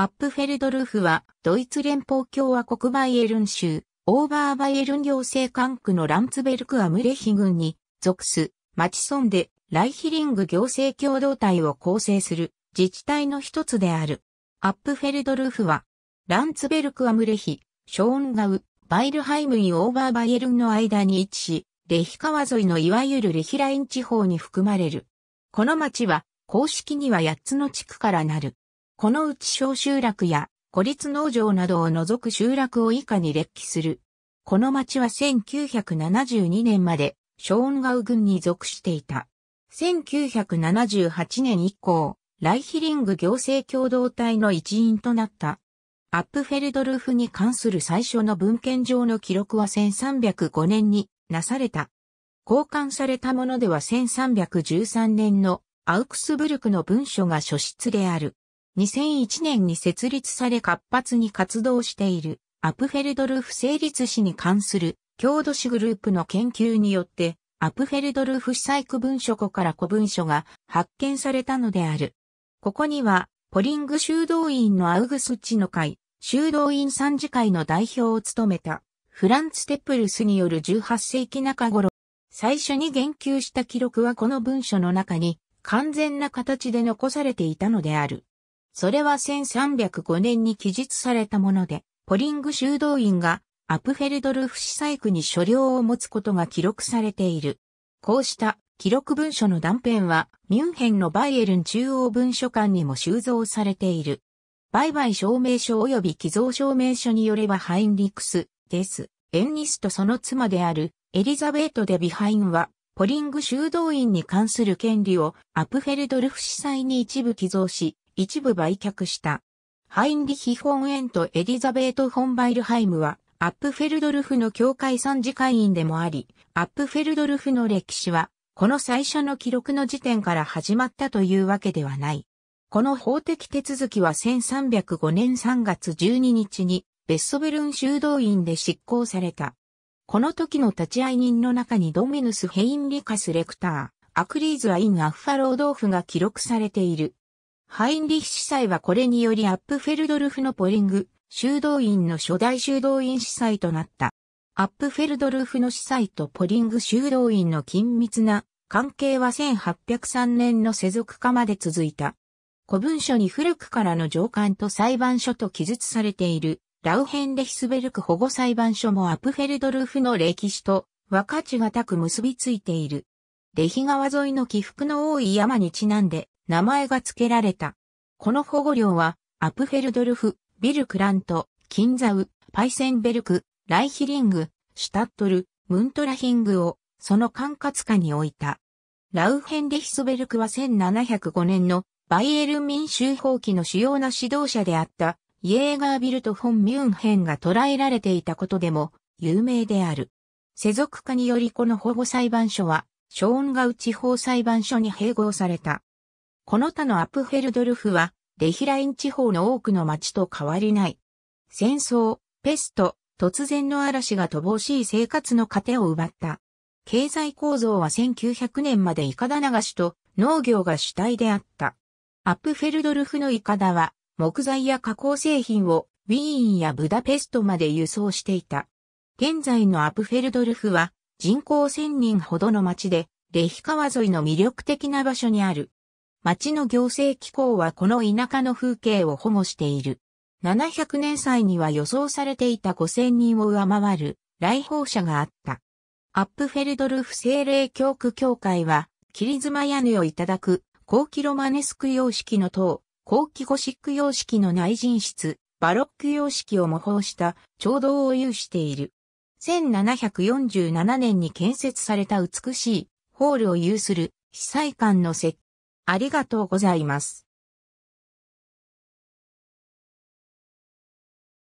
アップフェルドルフは、ドイツ連邦共和国バイエルン州、オーバーバイエルン行政管区のランツベルクアムレヒ郡に属す、町村で、ライヒリング行政共同体を構成する自治体の一つである。アップフェルドルフは、ランツベルクアムレヒ、ショーンガウ、バイルハイムイオーバーバイエルンの間に位置し、レヒ川沿いのいわゆるレヒライン地方に含まれる。この町は、公式には8つの地区からなる。このうち小集落や孤立農場などを除く集落を以下に列記する。この町は1972年までショーンガウ軍に属していた。1978年以降、ライヒリング行政共同体の一員となった。アップフェルドルフに関する最初の文献上の記録は1305年になされた。交換されたものでは1313年のアウクスブルクの文書が書出である。2001年に設立され活発に活動しているアプフェルドルフ成立史に関する郷土史グループの研究によってアプフェルドルフ史細工文書庫から古文書が発見されたのである。ここにはポリング修道院のアウグスチの会、修道院参事会の代表を務めたフランツ・テプルスによる18世紀中頃、最初に言及した記録はこの文書の中に完全な形で残されていたのである。それは1305年に記述されたもので、ポリング修道院がアプフェルドルフ司祭区に所領を持つことが記録されている。こうした記録文書の断片は、ミュンヘンのバイエルン中央文書館にも収蔵されている。売買証明書及び寄贈証明書によればハインリクス、です。エンニスとその妻であるエリザベート・デ・ビハインはポリング修道院に関する権利をアプフェルドルフ司祭に一部寄贈し、一部売却した。ハインリヒ・フォンエンとエリザベート・フォンバイルハイムは、アップフェルドルフの教会参事会員でもあり、アップフェルドルフの歴史は、この最初の記録の時点から始まったというわけではない。この法的手続きは1305年3月12日に、ベッソベルン修道院で執行された。この時の立会人の中にドミヌス・ヘインリカス・レクター、アクリーズ・アイン・アッファロードーフが記録されている。ハインリヒ司祭はこれによりアップフェルドルフのポリング、修道院の初代修道院司祭となった。アップフェルドルフの司祭とポリング修道院の緊密な関係は1803年の世俗化まで続いた。古文書に古くからの上官と裁判所と記述されている。ラウヘンレヒスベルク保護裁判所もアプフェルドルフの歴史と分かちがたく結びついている。レヒ川沿いの起伏の多い山にちなんで名前が付けられた。この保護領はアプフェルドルフ、ビルクラント、キンザウ、パイセンベルク、ライヒリング、シュタットル、ムントラヒングをその管轄下に置いた。ラウヘンレヒスベルクは1705年のバイエルン民衆法規の主要な指導者であったイエーガービルト・フォン・ミュンヘンが捉えられていたことでも有名である。世俗化によりこの保護裁判所は、ショーンガウ地方裁判所に併合された。この他のアップフェルドルフは、デヒライン地方の多くの町と変わりない。戦争、ペスト、突然の嵐が乏しい生活の糧を奪った。経済構造は1900年までイカダ流しと農業が主体であった。アップフェルドルフのイカダは木材や加工製品をウィーンやブダペストまで輸送していた。現在のアプフェルドルフは人口1000人ほどの町で、レヒ川沿いの魅力的な場所にある。町の行政機構はこの田舎の風景を保護している。700年祭には予想されていた5000人を上回る来訪者があった。アップフェルドルフ精霊教区教会は、切妻屋根をいただく、高キロマネスク様式の塔、後期ゴシック様式の内陣室、バロック様式を模倣した調道を有している。1747年に建設された美しいホールを有する被災館の設ありがとうございます。